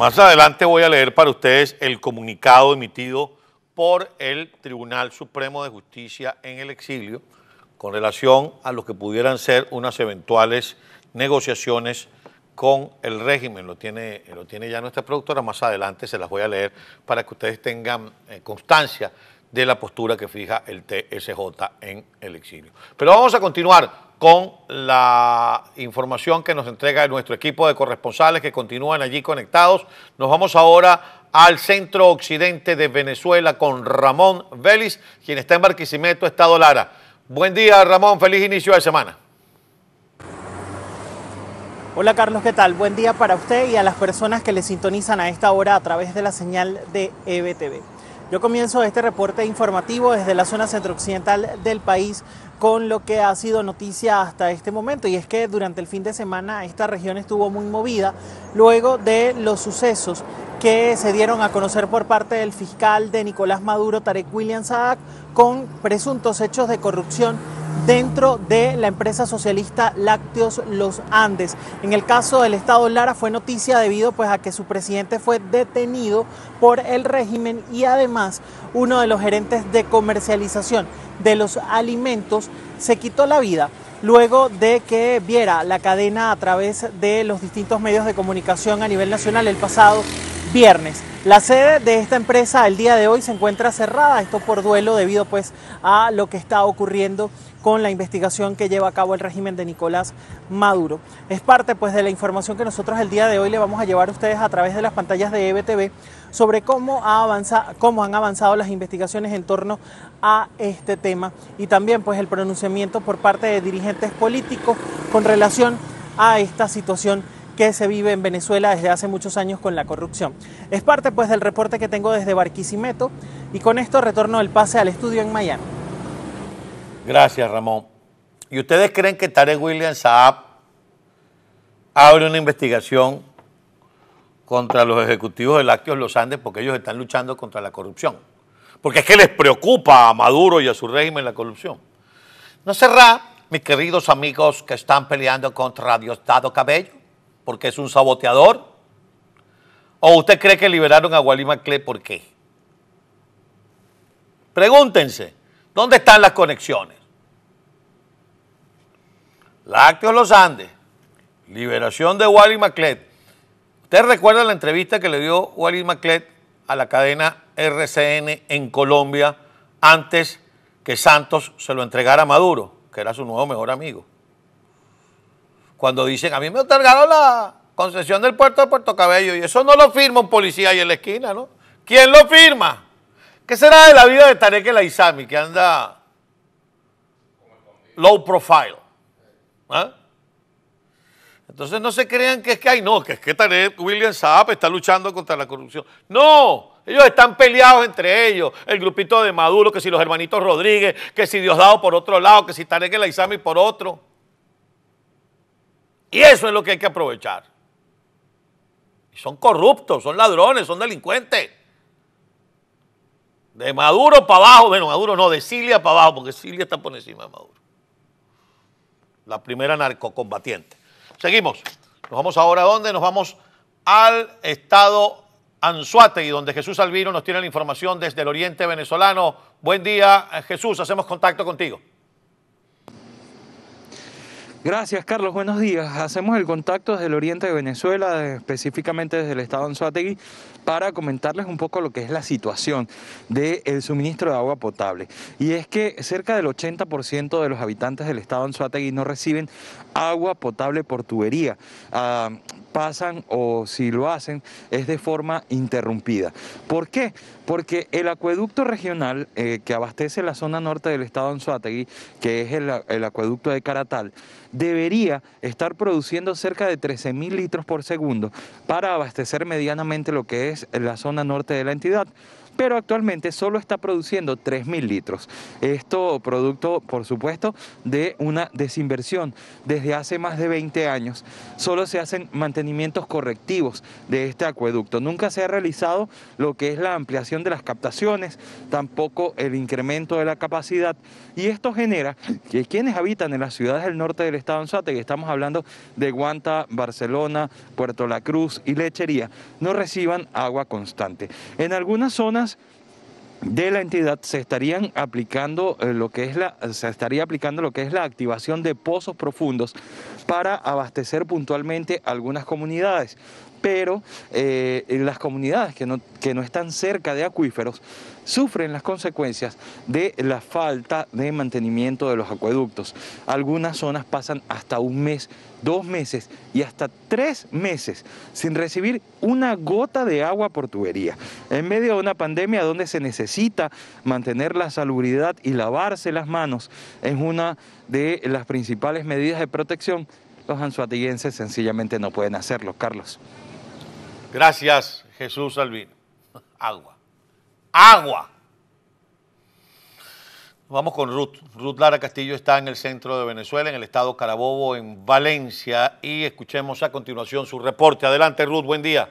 Más adelante voy a leer para ustedes el comunicado emitido por el Tribunal Supremo de Justicia en el exilio con relación a lo que pudieran ser unas eventuales negociaciones con el régimen. Lo tiene, lo tiene ya nuestra productora, más adelante se las voy a leer para que ustedes tengan eh, constancia de la postura que fija el TSJ en el exilio. Pero vamos a continuar con la información que nos entrega nuestro equipo de corresponsales que continúan allí conectados. Nos vamos ahora al centro occidente de Venezuela con Ramón Vélez, quien está en Barquisimeto, Estado Lara. Buen día, Ramón. Feliz inicio de semana. Hola Carlos, ¿qué tal? Buen día para usted y a las personas que le sintonizan a esta hora a través de la señal de EBTV. Yo comienzo este reporte informativo desde la zona centrooccidental del país con lo que ha sido noticia hasta este momento y es que durante el fin de semana esta región estuvo muy movida luego de los sucesos que se dieron a conocer por parte del fiscal de Nicolás Maduro, Tarek William Saak con presuntos hechos de corrupción dentro de la empresa socialista Lácteos Los Andes. En el caso del Estado Lara fue noticia debido pues, a que su presidente fue detenido por el régimen y además uno de los gerentes de comercialización de los alimentos se quitó la vida luego de que viera la cadena a través de los distintos medios de comunicación a nivel nacional el pasado viernes. La sede de esta empresa el día de hoy se encuentra cerrada, esto por duelo debido pues a lo que está ocurriendo con la investigación que lleva a cabo el régimen de Nicolás Maduro. Es parte pues de la información que nosotros el día de hoy le vamos a llevar a ustedes a través de las pantallas de EBTV sobre cómo, ha cómo han avanzado las investigaciones en torno a este tema y también pues el pronunciamiento por parte de dirigentes políticos con relación a esta situación que se vive en Venezuela desde hace muchos años con la corrupción. Es parte pues del reporte que tengo desde Barquisimeto y con esto retorno el pase al estudio en Miami. Gracias, Ramón. ¿Y ustedes creen que Tarek William Saab abre una investigación contra los ejecutivos de Lácteos Los Andes porque ellos están luchando contra la corrupción? Porque es que les preocupa a Maduro y a su régimen la corrupción. No será, mis queridos amigos que están peleando contra Diosdado Cabello, porque es un saboteador. ¿O usted cree que liberaron a Wally Clé por qué? Pregúntense, ¿dónde están las conexiones? Lácteos Los Andes, liberación de Wally Maclet. Usted recuerda la entrevista que le dio Wally Maclet a la cadena RCN en Colombia antes que Santos se lo entregara a Maduro, que era su nuevo mejor amigo. Cuando dicen, a mí me otorgaron la concesión del puerto de Puerto Cabello y eso no lo firma un policía ahí en la esquina, ¿no? ¿Quién lo firma? ¿Qué será de la vida de Tarek El Aizami que anda low profile? ¿Ah? Entonces no se crean que es que, hay no, que es que Tarek William Saab está luchando contra la corrupción. No, ellos están peleados entre ellos. El grupito de Maduro, que si los hermanitos Rodríguez, que si Diosdado por otro lado, que si Tarek el Aizami por otro. Y eso es lo que hay que aprovechar. son corruptos, son ladrones, son delincuentes. De Maduro para abajo, bueno, Maduro no, de Cilia para abajo, porque Cilia está por encima de Maduro la primera narcocombatiente. Seguimos. Nos vamos ahora a dónde? Nos vamos al estado Anzuategui, donde Jesús Alvino nos tiene la información desde el oriente venezolano. Buen día, Jesús, hacemos contacto contigo. Gracias, Carlos. Buenos días. Hacemos el contacto desde el oriente de Venezuela, específicamente desde el estado de Anzuategui, para comentarles un poco lo que es la situación del suministro de agua potable. Y es que cerca del 80% de los habitantes del estado de Anzuategui no reciben agua potable por tubería. Ah, pasan o si lo hacen es de forma interrumpida. ¿Por qué? Porque el acueducto regional eh, que abastece la zona norte del estado de Anzuategui, que es el, el, acueducto de Caratal, debería estar produciendo cerca de 13.000 litros por segundo para abastecer medianamente lo que es la zona norte de la entidad pero actualmente solo está produciendo 3.000 litros. Esto producto, por supuesto, de una desinversión. Desde hace más de 20 años solo se hacen mantenimientos correctivos de este acueducto. Nunca se ha realizado lo que es la ampliación de las captaciones, tampoco el incremento de la capacidad. Y esto genera que quienes habitan en las ciudades del norte del estado de Anzuate, que estamos hablando de Guanta, Barcelona, Puerto La Cruz y Lechería, no reciban agua constante. En algunas zonas de la entidad se estarían aplicando eh, lo que es la se estaría aplicando lo que es la activación de pozos profundos para abastecer puntualmente algunas comunidades pero eh, las comunidades que no, están cerca de acuíferos sufren las consecuencias de la falta de mantenimiento de los acueductos. Algunas zonas pasan hasta un mes, dos meses y hasta tres meses sin recibir una gota de agua por tubería. En medio de una pandemia donde se necesita mantener la salubridad y lavarse las manos es una de las principales medidas de protección, los anzuatillenses sencillamente no pueden hacerlo, Carlos. Gracias, Jesús Albino. Agua. Agua. Vamos con Ruth. Ruth Lara Castillo está en el centro de Venezuela, en el estado Carabobo, en Valencia, y escuchemos a continuación su reporte. Adelante, Ruth, buen día.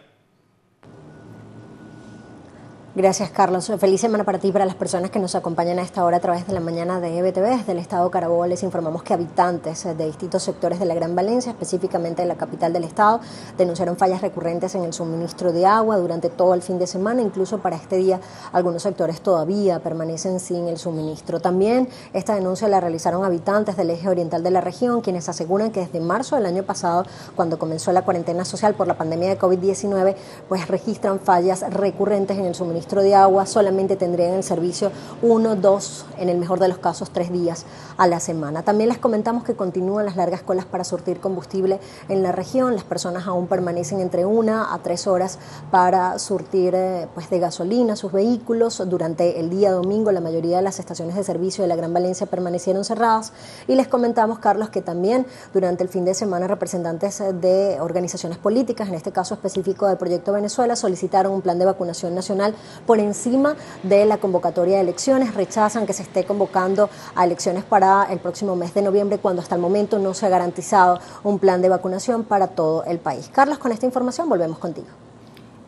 Gracias, Carlos. Feliz semana para ti y para las personas que nos acompañan a esta hora a través de la mañana de EBTV. Desde el Estado Carabobo les informamos que habitantes de distintos sectores de la Gran Valencia, específicamente de la capital del Estado, denunciaron fallas recurrentes en el suministro de agua durante todo el fin de semana. Incluso para este día, algunos sectores todavía permanecen sin el suministro. También esta denuncia la realizaron habitantes del eje oriental de la región, quienes aseguran que desde marzo del año pasado, cuando comenzó la cuarentena social por la pandemia de COVID-19, pues registran fallas recurrentes en el suministro de agua, solamente tendrían el servicio uno, dos, en el mejor de los casos tres días a la semana. También les comentamos que continúan las largas colas para surtir combustible en la región. Las personas aún permanecen entre una a tres horas para surtir eh, pues, de gasolina sus vehículos. Durante el día domingo la mayoría de las estaciones de servicio de la Gran Valencia permanecieron cerradas y les comentamos, Carlos, que también durante el fin de semana representantes eh, de organizaciones políticas, en este caso específico del Proyecto Venezuela, solicitaron un plan de vacunación nacional por encima de la convocatoria de elecciones, rechazan que se esté convocando a elecciones para el próximo mes de noviembre cuando hasta el momento no se ha garantizado un plan de vacunación para todo el país. Carlos, con esta información volvemos contigo.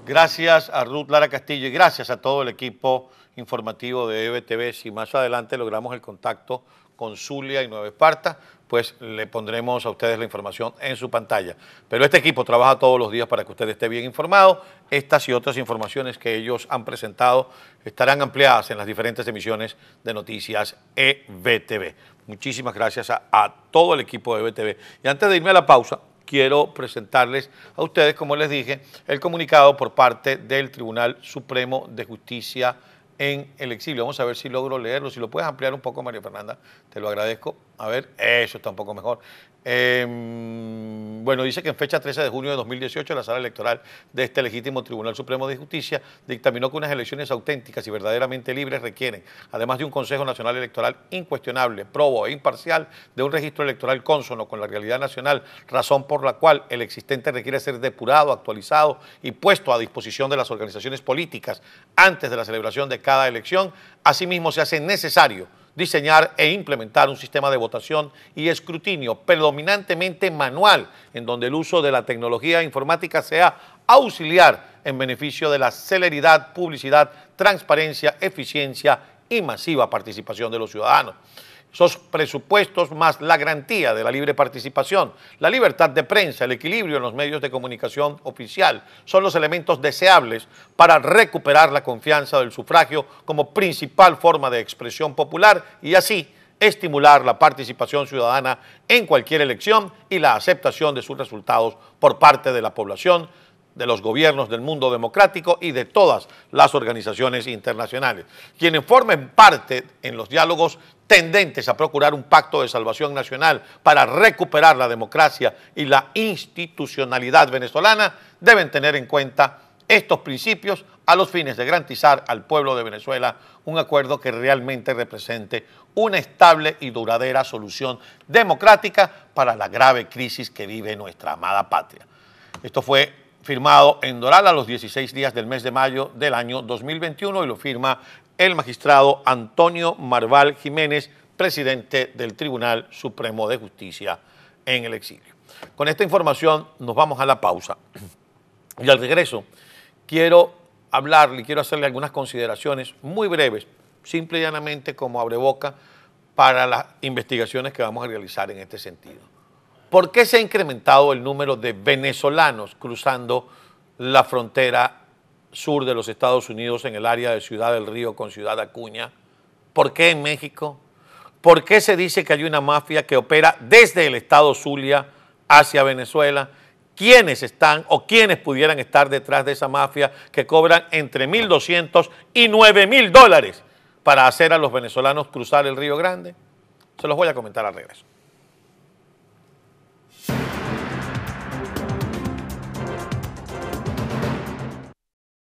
Gracias a Ruth Lara Castillo y gracias a todo el equipo informativo de EBTV. Si más adelante logramos el contacto con Zulia y Nueva Esparta, pues le pondremos a ustedes la información en su pantalla. Pero este equipo trabaja todos los días para que usted esté bien informado. Estas y otras informaciones que ellos han presentado estarán ampliadas en las diferentes emisiones de noticias EBTV. Muchísimas gracias a, todo el equipo de EBTV. Y antes de irme a la pausa, quiero presentarles a ustedes, como les dije, el comunicado por parte del Tribunal Supremo de Justicia en el exilio. Vamos a ver si logro leerlo. Si lo puedes ampliar un poco, María Fernanda, te lo agradezco. A ver, eso está un poco mejor. Em, bueno, dice que en fecha 13 de junio de 2018 la sala electoral de este legítimo Tribunal Supremo de Justicia dictaminó que unas elecciones auténticas y verdaderamente libres requieren, además de un Consejo Nacional Electoral incuestionable, probo e imparcial, de un registro electoral cónsono con la realidad nacional, razón por la cual el existente requiere ser depurado, actualizado y puesto a disposición de las organizaciones políticas antes de la celebración de cada cada elección. Asimismo, se hace necesario diseñar e implementar un sistema de votación y escrutinio predominantemente manual, en donde el uso de la tecnología informática sea auxiliar en beneficio de la celeridad, publicidad, transparencia, eficiencia y masiva participación de los ciudadanos esos presupuestos más la garantía de la libre participación, la libertad de prensa, el equilibrio en los medios de comunicación oficial, son los elementos deseables para recuperar la confianza del sufragio como principal forma de expresión popular y así estimular la participación ciudadana en cualquier elección y la aceptación de sus resultados por parte de la población de los gobiernos del mundo democrático y de todas las organizaciones internacionales, quienes formen parte en los diálogos tendentes a procurar un pacto de salvación nacional para recuperar la democracia y la institucionalidad venezolana, deben tener en cuenta estos principios a los fines de garantizar al pueblo de Venezuela un acuerdo que realmente represente una estable y duradera solución democrática para la grave crisis que vive nuestra amada patria. Esto fue firmado en Dorada a los 16 días del mes de mayo del año 2021 y lo firma el magistrado Antonio Marval Jiménez, presidente del Tribunal Supremo de Justicia en el exilio. Con esta información nos vamos a la pausa y al regreso quiero hablarle, quiero hacerle algunas consideraciones muy breves, simple y llanamente como boca para las investigaciones que vamos a realizar en este sentido. ¿Por qué se ha incrementado el número de venezolanos cruzando la frontera sur de los Estados Unidos en el área de Ciudad del Río con Ciudad Acuña? ¿Por qué en México? ¿Por qué se dice que hay una mafia que opera desde el estado Zulia hacia Venezuela? ¿Quiénes están o quiénes pudieran estar detrás de esa mafia que cobran entre 1.200 y 9.000 dólares para hacer a los venezolanos cruzar el Río Grande? Se los voy a comentar al regreso.